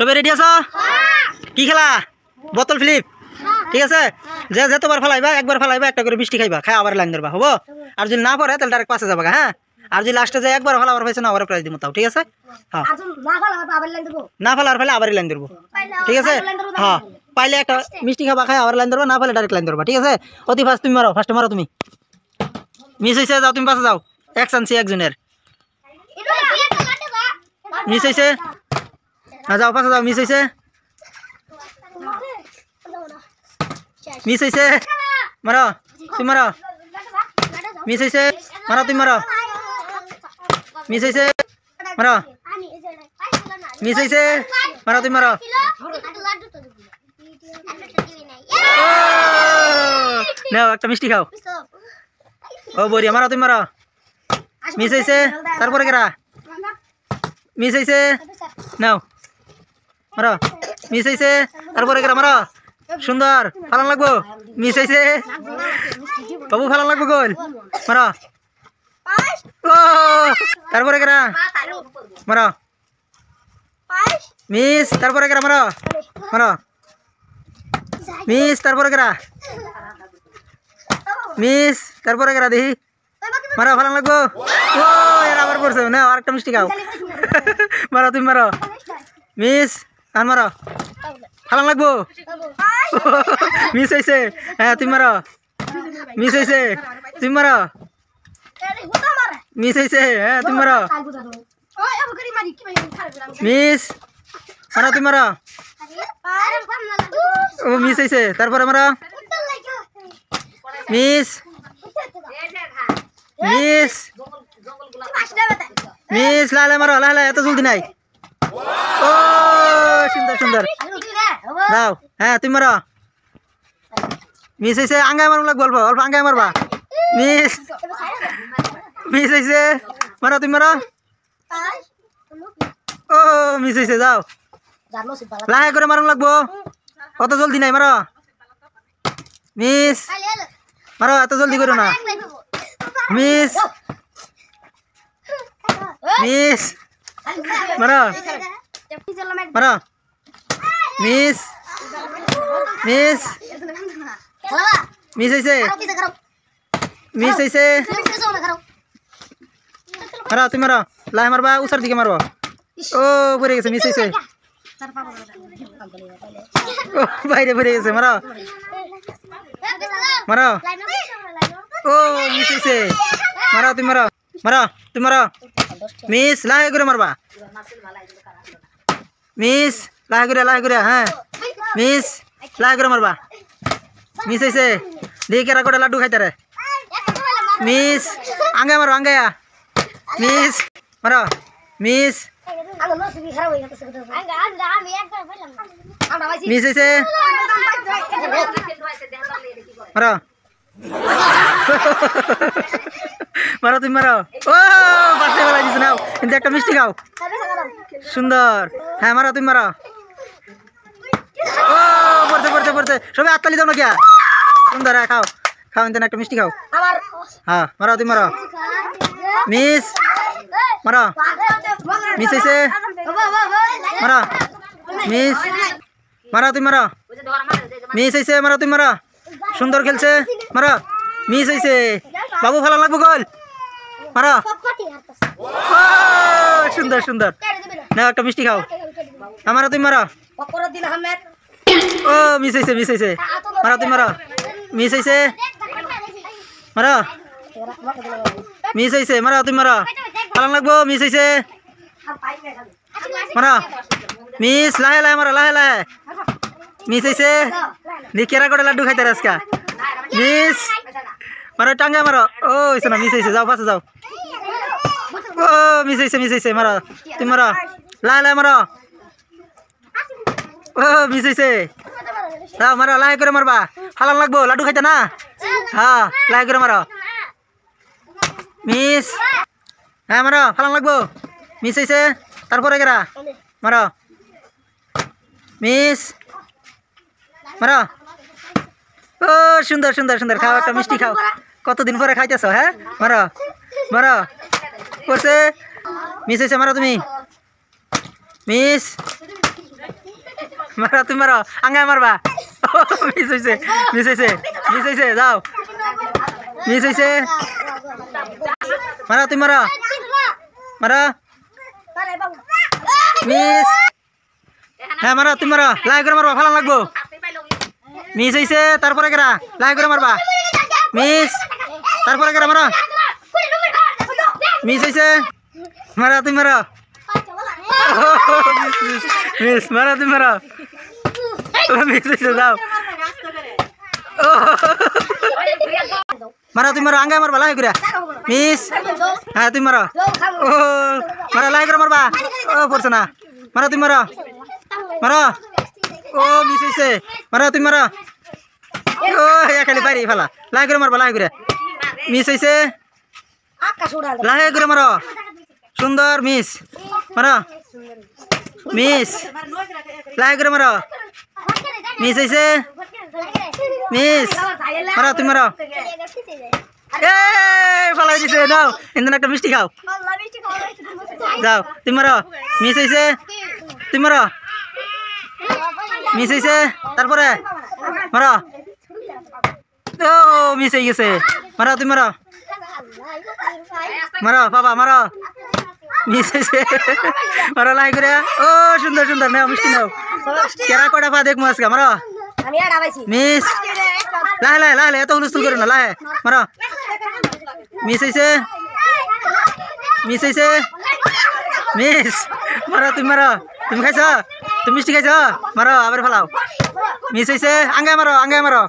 সবাই রেডি আছো হ্যাঁ। কি খেলা বোতল ফিলিপ হ্যাঁ। ঠিক আছে যে যে তোমার ফেলাইবা একবার ফেলাইবা একটা করে মিষ্টি খাইবা খাই আবার লাইন ধরবা হবো আর যদি না পরে তাহলে ডাইরেক্ট পাশে যাবা হ্যাঁ আর যদি লাস্টে যায় একবার ফেলাবার পাইছে না আবার প্রাইজ দিব তাও ঠিক আছে হ্যাঁ না ফেলার ফেলে আবার লাইন ধরবো ঠিক আছে হ্যাঁ পাইলে একটা মিষ্টি খাবা খাই আবার লাইন ধরবা না পাইলে ডাইরেক্ট লাইন ধরবা ঠিক আছে অতি ফার্স্ট তুমি মারো ফার্স্টে মারো তুমি মিস হয়েছে যাও তুমি পাশে যাও এক চান্সি একজনের মিস হয়েছে না যাও পাশে যাও মিস হয়েছে মিস হয়েছে মারো তুমি মারো মিস হয়েছে মারো তুমি মারো মিস হয়েছে মারো মিস হয়েছে মারো তুমি মারো নাও একটা মিষ্টি খাও ও বরি মারো তুমি মারো মিস হয়েছে তারপরে কেরা মিস হয়েছে নাও মারো মিস হয়েছে তারপরে কেরা মারো সুন্দর ফালান লাগবো মিস হয়েছে বাবু ফালান লাগবো গোল মারো ও তারপরে কেরা মারো মিস তারপরে কেরা মারো মারো মিস তারপরে কেরা মিস তারপরে কেরা দেখি মারো ভালো লাগবো ও এর আবার করছে না আরেকটা মিষ্টি খাও মারো তুমি মারো মিস আর মারো হালাং লাগবো মিস হয়েছে হ্যাঁ তুমি মারো মিস হয়েছে তুমি মারো মিস হয়েছে হ্যাঁ তুমি মারো মিস মারো তুমি মারো ও মিস হয়েছে তারপরে মারো মিস মিস মিস লালে মারো লালে এত জলদি নাই ও সুন্দর সুন্দর দাও হ্যাঁ তুমি মারো মিস হয়েছে আঙ্গায় মারুন লাগবো অল্প অল্প মারবা মিস মিস হয়েছে মারো তুমি মারো ও মিস হয়েছে যাও লাহে করে মারুন লাগবো অত জলদি নাই মারো মিস মারো এত জলদি করো না মিস মিস মারো মারো मिस मिस मिस ऐसे मिस ऐसे मरा तुम मरा हरा मर बा उसर दिखे मरवा ओ बुरे कैसे मिस ऐसे ओ भाई रे बुरे कैसे मरा मरा ओ मिस ऐसे मरा तुम मरा मरा तुम मरा मिस ला गुरु मरवा मिस লাইগ করে লাইগ করে হ্যাঁ মিস লাইক করে মারবা মিস এসে দেখে রাখো লাড্ডু খাইতে রে মিস আঙ্গে মারবা আঙ্গেয়া প্লিজ মারো মিস আঙ্গে নসবি খরা হই গেছে আঙ্গে আন্দ আমি একটা কইলাম মিস এসে মারো তুমি মারো ও পাসলে বাই দিছো না কিন্তু একটা মিষ্টি খাও সুন্দর হ্যাঁ মারো তুমি মারো ও পড়তে পড়তে পড়তে সবাই আত্মালি দাও না কিয়া সুন্দর খাও খাও ইন্তেন একটা মিষ্টি খাও হ্যাঁ মারো তুমি মারো মিস মারো মিস হয়েছে মারো মিস মারো তুমি মারো মিস মারো তুমি মারো সুন্দর খেলছে মারো মিস হয়েছে বাবু ভালো লাগবো গল मारा पप्पा ति हारतास ओ सुंदर सुंदर ना एकटा মিষ্টি খাও আমরা তুই মারা পকরের দিন আহমেদ ও মিছাইছে মিছাইছে মারা তুই মারা মিছাইছে মারা মিছাইছে মারা তুই মারা মিছাইছে ভাল লাগবো মিছাইছে আম পাই নে খাবা মারা মিছ লাহেলা মারা লাহেলা মিছাইছে নি কেরা গড়া লাড্ডু খাইতে রাসকা মিছ মারো টাঙ্গা মারো ও এসে না মিস হয়েছে যাও পাশে যাও ও মিস হয়েছে মিস হয়েছে মারো তুমি মারো লাই লাই মারো ও মিস হয়েছে যাও মারো লাই করে মারবা হালাল লাগবো লাডু খাইতে না হ্যাঁ লাই করে মারো মিস হ্যাঁ মারো হালাল লাগবো মিস হয়েছে তারপরে গেরা মারো মিস মারো ও সুন্দর সুন্দর সুন্দর খাও একটা মিষ্টি খাও কতদিন পরে খাইতেছো হ্যাঁ মারো মারো করছে মিস হয়েছে মারো তুমি মিস মারো তুমি মারো আঙ্গায় মারবা মিস হইছে মিস হইছে মিস হইছে যাও মিস হইছে মারো তুমি মারো মারো মিস হ্যাঁ মারো তুমি মারো লাইক করে মারবা ভালো লাগবো মিস হইছে তারপরে কেরা লাইক করে মারবা মিস তারপরে করে মারো মিস হয়েছে মারা তুমি মারো মিস মারা তুমি মারো মিস হয়েছে যাও মারা তুমি মারো আঙ্গায় মারবা লাই করে মিস হ্যাঁ তুমি মারো ও মারা লাই করে মারবা ও পড়ছে না মারা তুমি মারো মারো ও মিস হয়েছে মারা তুমি মারো ও খালি বাড়ি ফেলা লাই করে মারবা লাই করে মিস হয়েছে লাহে করে মারো সুন্দর মিস মারো মিস লাহে করে মারো মিস হয়েছে মিস মারো তুমি মারো ফালাই দিছে দাও ইন্দন একটা মিষ্টি খাও যাও তুমি মারো মিস হয়েছে তুমি মারো মিস হয়েছে তারপরে মারো নো মিস এসে মারা তুমি মারা মারা বাবা মারা মিস এসে মারা লাই করে ও সুন্দর সুন্দর নাও মিষ্টি নাও কেড়া কোড়া পা দেখ মো আজকে মারা আমি এটা আবাছি না না না না এত তুল তুল করো না লায়া মারা মিস এসে মিস এসে মিস মারা তুমি মারা তুমি খাইছো তুমি ঠিক খাইছো মারা আবার ফলাও মিস এসে আঙ্গে মারা আঙ্গে মারা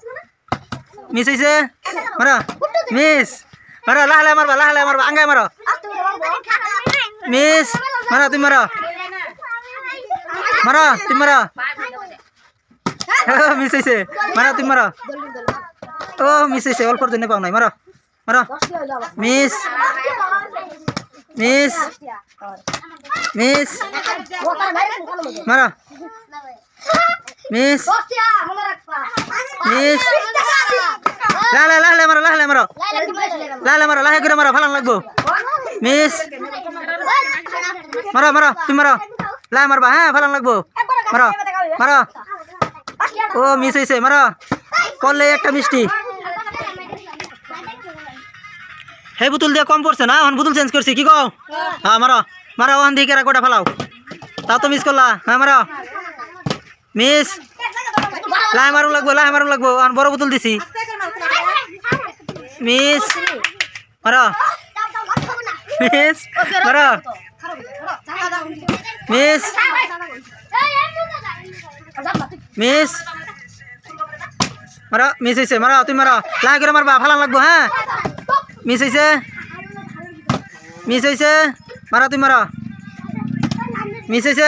Miss Isa, mana? Miss, mana? Lah lemar ba, lah lemar ba, angga mana? Miss, mana tu mana? Mana tu mana? Miss Isa, mana tu mana? Oh Miss Isa, all for tu ni bang nai mana? Mana? Miss, Miss, Miss, mana? Miss কষ্টয়া মনে রাখবা miss 20 টাকা দাও লা লা লা লা মারো লা লা মারো লা লা মারো লা লা মারো লা হে করে মারো ফালান লাগবে মিস মারো মারো তুমি মারো লা মারবা হ্যাঁ ফালান লাগবে মারো ও মিস এসে মারো কললে একটা মিষ্টি হে বুদুল দিয়া কম পড়ছে না এখন বুদুল চেঞ্জ করছি কি গো हां মারো মারো ওই দিক এর গোটা ফলাও তাও তো মিস কলা মারো মিস লাই মারুম লাগবো লাই মারুম লাগবো আমার বড় বোতল দিছি মিস মার মিস মার মিস মিস মার মিস হয়েছে মার তুমি মার লাই করে মারবা ফালান লাগবো হ্যাঁ মিস হয়েছে মিস হয়েছে মারা তুমি মার মিস হয়েছে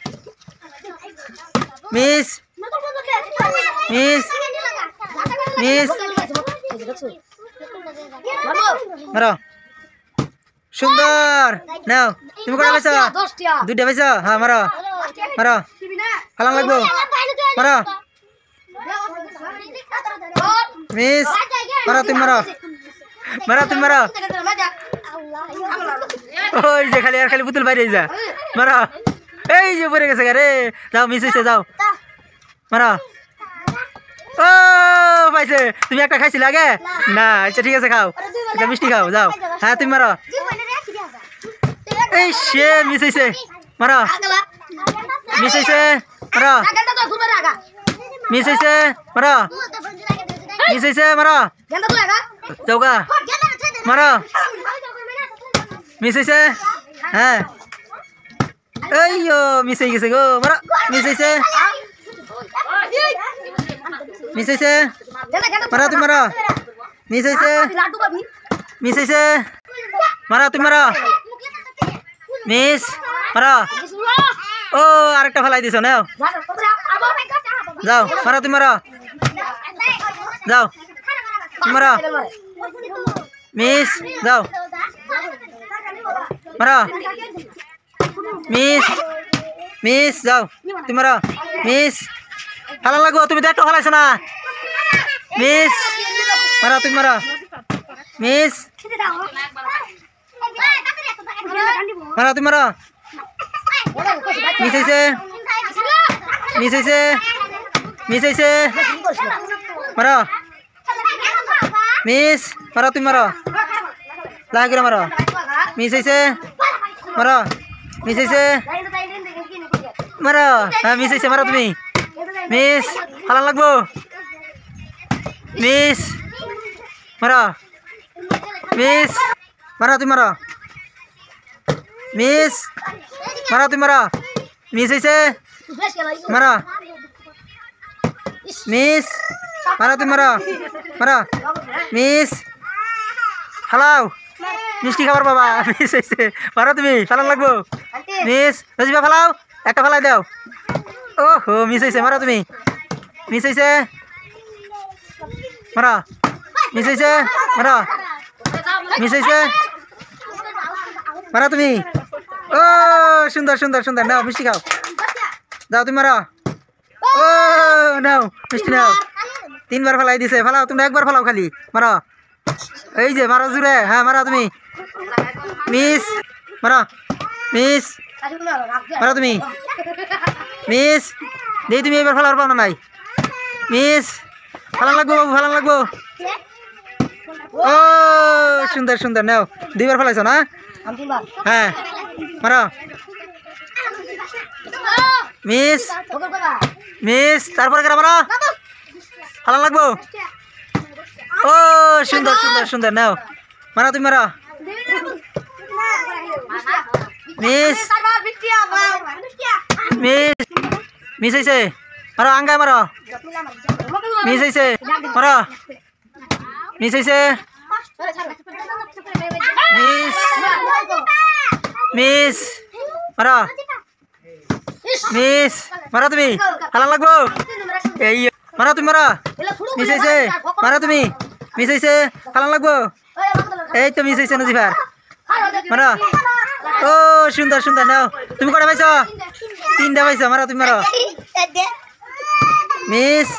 মিস মিস মিস সুন্দর নাও তুমি কটা পাইছ দুইটা পাইছ হ্যাঁ মারো মারো হালাম লাগবো মারো মিস মারো তুমি মারো মারো তুমি মারো ওই যে খালি আর খালি পুতুল বাইরে যা মারো এই যা ঘুরে এসে গরে যাও মিছাইছে যাও মারা ও পাইছে তুমি একটা খাইছিলাগে না আচ্ছা ঠিক আছে খাও এটা মিষ্টি খাও যাও হ্যাঁ তুমি মারা জি বিনে রে কি দাও এই শে মিছাইছে মারা মিছাইছে মারা আগে লাগা মিছাইছে মারা আগে লাগা তো তুমি রাগ মিছাইছে মারা মিছাইছে মারা জামদা লাগা যাওগা ফট গেলা তো মারা মিছাইছে হ্যাঁ এইও মিস এসে গেছে গো মারা মিস এসে মিস এসে পরাতি মারা মিস এসে লাটুবা মিস এসে মারাতি মারা মিস পরা ও আরেকটা ফলাই দিছনও যাও পরাতি মারা যাও মিস যাও মারা Miss. Miss, jau. Timara. Miss. Halang lagu atu bidak halai sana. Miss. Mara tu Miss. Mara tu Miss ese. Miss ese. Miss ese. Mara. Miss, Mara tu Timara. Lagi Mara. Miss ese. Mara. Miss eh. Maro, ah, eh, Miss Isi Maro Miss, halal lagu. Miss, mara. Miss, mara tuh mara. Miss, mara tuh mara. Miss Isi, eh. Mara. Miss, mara tuh mara. Mara. Miss, halal. মিষ্টি খাবার বাবা miss হয়েছে পারো তুমি ফেলান লাগবো miss রজিবা ফেলাও একটা ফেলাই দাও ও হো মিস হয়েছে মারো তুমি মিস হয়েছে মারা মিস হয়েছে মারা মিস হয়েছে মারা তুমি ও সুন্দর সুন্দর সুন্দর নাও মিষ্টি খাও দাও তুমি মারা ও নাও মিষ্টি নাও তিনবার ফেলাই দিছে ফেলাও তুমি একবার ফেলাও খালি মারা এই যে মারা জুড়ে হ্যাঁ মারা তুমি মিস মারা মিস মারা তুমি মিস দিই তুমি এবার ফেলার পাবো নাই মিস ফেলান লাগবো বাবু ফেলান লাগবো ও সুন্দর সুন্দর নাও দুইবার ফেলাইছো না হ্যাঁ মারা মিস মিস তারপরে কেন মারা ফেলান লাগবো Oh, sundar sundar sundar now mana tuh mera miss miss miss ini mera miss ini mera miss miss miss mera miss mera tuh mi halang lagu eh, ayo iya. মারা তুমি মারা মিশাইছে মারা তুমি মিশাইছে ফালান লাগবো এই তো মিশাইছে নজিফার মারা ও সুন্দর সুন্দর নাও তুমি কটা পাইছ তিনটা পাইছ মারা তুমি মারা মিস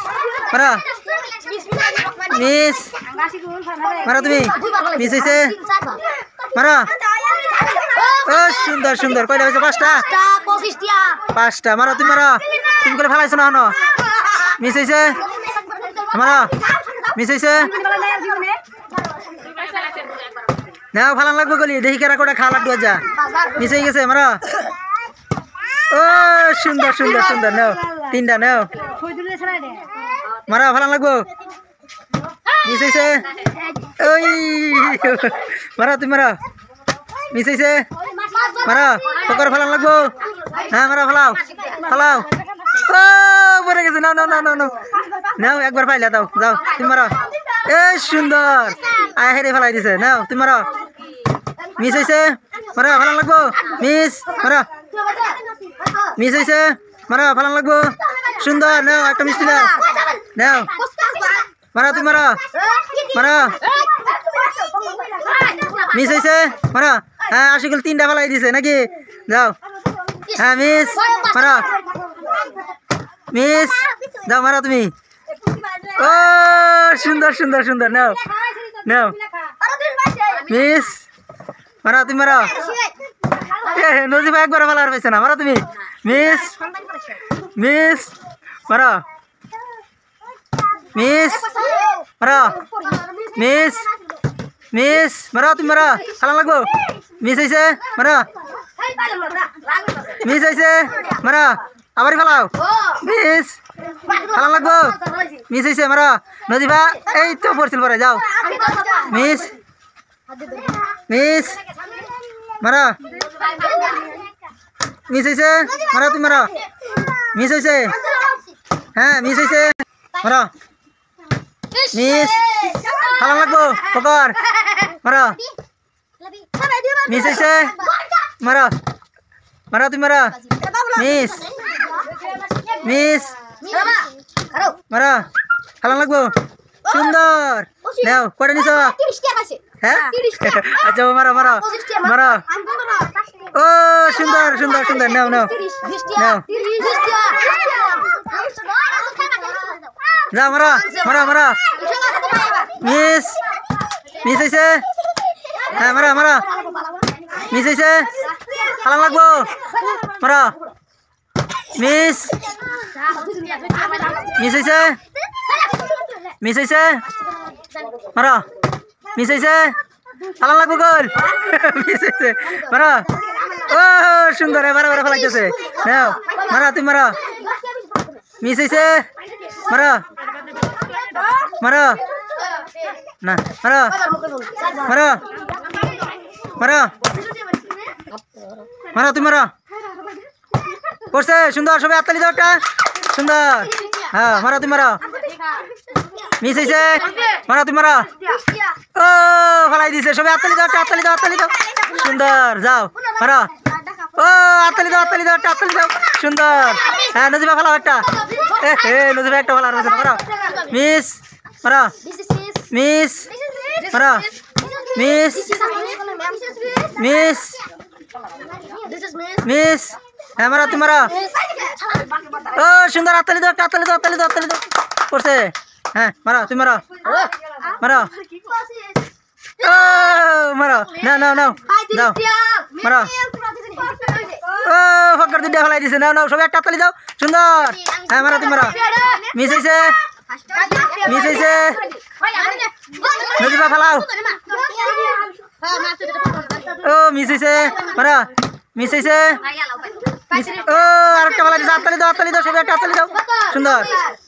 মারা মিস মারা তুমি মিশাইছে মারা ও সুন্দর সুন্দর কয়টা পাইছো পাঁচটা পাঁচটা মারা তুমি মারা তুমি করে ফেলাইছো না মিস হয়েছে আমারা মিস হয়েছে না ফালান লাগবে গলি দেখি কেরা করে খাওয়া লাগবে যা মিস গেছে আমরা ও সুন্দর সুন্দর সুন্দর নেও তিনটা নেও মারা ফালান লাগবো মিস হয়েছে ওই মারা তুমি মারা মিস হয়েছে মারা পকর ফালান লাগবো হ্যাঁ মারা ফালাও ফালাও পরে গেছে নাও নাও নাও নাও নাও নাও একবার পাইলা দাও যাও তুমি মারো এ সুন্দর আয় হেরে ফেলাই দিছে নাও তুমি মারো মিস হয়েছে মারো ফেলান লাগবো মিস মারো মিস হয়েছে মারো ফেলান লাগবো সুন্দর নাও একটা মিষ্টি নাও নাও মারো তুমি মারো মারো মিস হয়েছে মারো হ্যাঁ আশিকুল তিনটা ফেলাই দিছে নাকি যাও হ্যাঁ মিস মারো মিস দাও মারো তুমি ও সুন্দর সুন্দর সুন্দর নাও নাও মিস মারো তুমি মারো নজিবা একবার ফেলার পাইছে না মারো তুমি মিস মিস মারো মিস মারো মিস মিস মারো তুমি মারো খালা লাগবো মিস হয়েছে মারো মিস হয়েছে মারো আবার ফেলাও মিস খেলা লাগবো মিস হয়েছে মারো নদীফা এই তো পড়ছিল পরে যাও মিস মিস মারো মিস হয়েছে মারো তুমি মারো মিস হয়েছে হ্যাঁ মিস হয়েছে মারো মিস খেলা লাগবো পকর মারো মিস হয়েছে মারো মারো তুমি মারো miss Miss. Halo. Mara. kalang lagu. Sundar. Leo, kuda nisa. Hah? Aja, mara mara. Mara. Oh, sundar, sundar, sundar. Leo, leo. Tiris tiar. Leo. mara, mara, mara. Miss. Miss ise. Ha, mara, mara. Miss ise. Halang lagu. Mara. Miss. Miss হয়েছে miss হয়েছে আলাম লাগবে goal miss হয়েছে ও সুন্দর এবার এবার লাগতেছে নাও তুমি না তুমি করছে সুন্দর সবাই আত্মালি দাও সুন্দর হ্যাঁ মারা তুমি মারা মিস হয়েছে মারা তুমি মারা ও ফলাই দিছে সবাই আত্তালি দাও আত্তালি দাও আত্তালি দাও সুন্দর যাও মারা ও আত্মালি দাও আত্তালি দাও আত্তালি দাও সুন্দর হ্যাঁ নজিবা ফেলাও একটা এ নজিবা একটা ফেলার আছে মারা মিস মারা মিস মারা মিস মিস মিস হ্যাঁ মারা তুমি মারা ও সুন্দর আতালি দাও আতালি দাও আতালি দাও আতালি দাও করছে হ্যাঁ মারা তুমি মারা মারা ও মারা না না নাও নাও মারা ও ফকর দুটা ফলাই দিছে নাও নাও সবাই একটা আতালি দাও সুন্দর হ্যাঁ মারা তুমি মারা মিস হয়েছে মিস হয়েছে নদীপা ফেলাও ও মিস হয়েছে মারা মিস হয়েছে ও আরেকটা বলা দিচ্ছে আত্তালি দাও দাও সবাই একটা দাও সুন্দর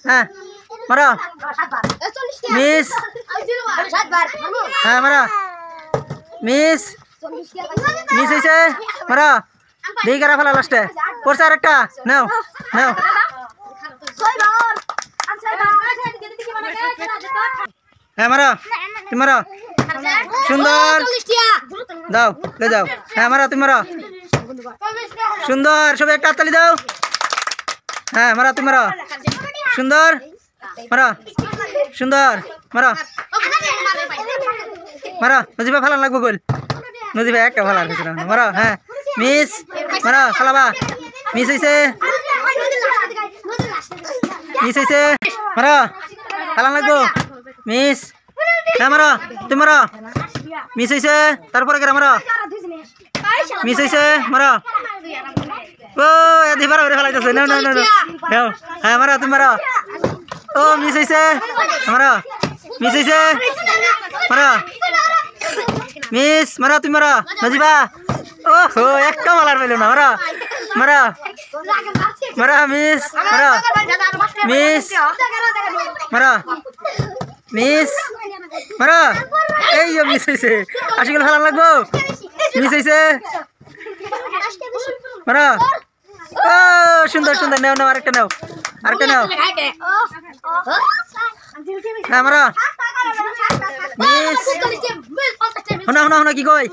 হ্যাঁ মারা মিস হ্যাঁ মারা মিস মিস হয়েছে মারা দিয়ে গেরা ফেলা লাস্টে পড়ছে আরেকটা নাও নাও হ্যাঁ মারা তুমি মারা সুন্দর দাও লে যাও হ্যাঁ মারা তুমি মারা সুন্দর সবাই একটা হাততালি দাও হ্যাঁ মারা তুমি মারা সুন্দর মারা সুন্দর মারা মারা নজিবা ফালান লাগবো গোল নজিবা একটা ফালার কিছু হ্যাঁ মিস মারা ফালাবা মিস হয়েছে মিস হয়েছে মারা ফালান লাগবো মিস তোমার হ্যাঁ, তোমার মিসিস তারপর এরমারা মিসিস মারা ও এ দিবার ওই খাইতাছে না না না নাও হ্যাঁ মারা তুমি মারা ও মিসিস মারা মিসিস মারা মিস মারা তুমি মারা নজিবা ওহো একটা মালার পেল না মারা মিস মারা মিস মারা মিস মারা এই মিস হয়েছে আশি কিলো লাগবো মিস হয়েছে মারা ও সুন্দর সুন্দর নেও নাও আরেকটা নাও আরেকটা নাও ক্যামেরা কি কয়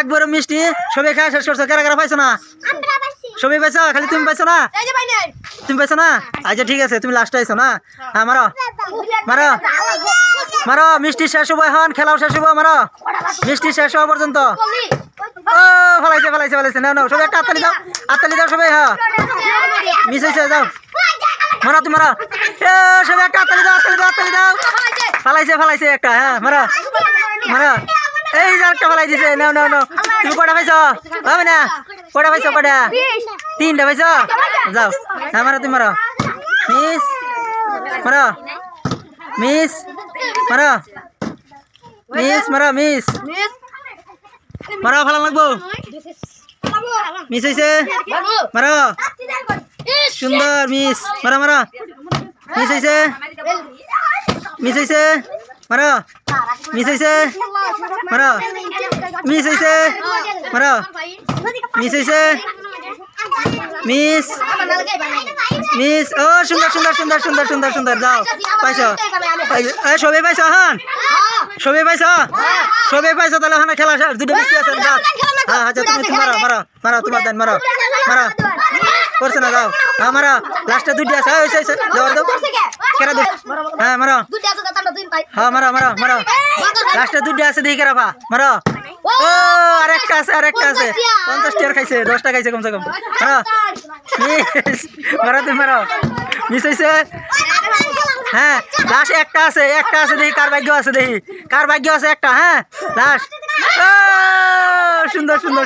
একবার মিষ্টি সবাই খাওয়া শেষ করছো কারা কারা পাইছো না সমী পাইছো খালি তুমি পাইছ না তুমি পাইছ না আচ্ছা ঠিক আছে তুমি লাস্টে আইছো না হ্যাঁ মারো মারো মারো মিষ্টি শেষ হবো এখন খেলাও শেষ হবো মারো মিষ্টি শেষ হওয়া পর্যন্ত ও ফলাইছে ফলাইছে ফলাইছে না না সবাই একটা আত্মালি দাও আত্মালি দাও সবাই হ্যাঁ মিস হয়েছে যাও মারো তুমি মারো সবাই একটা আত্মালি দাও আত্মালি দাও আত্মালি দাও ফলাইছে ফলাইছে একটা হ্যাঁ মারো মারো এই যে একটা ফলাই দিছে নাও নাও নাও তুমি কটা পাইছ হবে না কটা পাইছো কটা তিনটা পাইছো যাও আমারও তুমি মারো মিস মারো মিস মারো মিস মারো মিস মারো ভালো লাগবো মিস হয়েছে মারো সুন্দর মিস মারো মারো মিস হয়েছে মিস হয়েছে মারো মিস হয়েছে মারো মিস হয়েছে মারো মিস হয়েছে মিস মিস ও যাও পাইছ সবে পাইছ হন সবে পাইছ সবে পাইছ তাহলে ওখানে খেলা দুটো মিষ্টি আছে হ্যাঁ আচ্ছা তুমি মারো মারো মারো দেন মারো মারো করছে না যাও হ্যাঁ মারো লাস্টে দুটি আছে হয়েছে যাওয়ার দাও হ্যাঁ দশটা খাইছে কমসে কম আচ্ছা, আচ্ছা। হ্যাঁ, একটা আছে একটা আছে দেখি কার ভাগ্য আছে দেখি কার ভাগ্য আছে একটা হ্যাঁ সুন্দর সুন্দর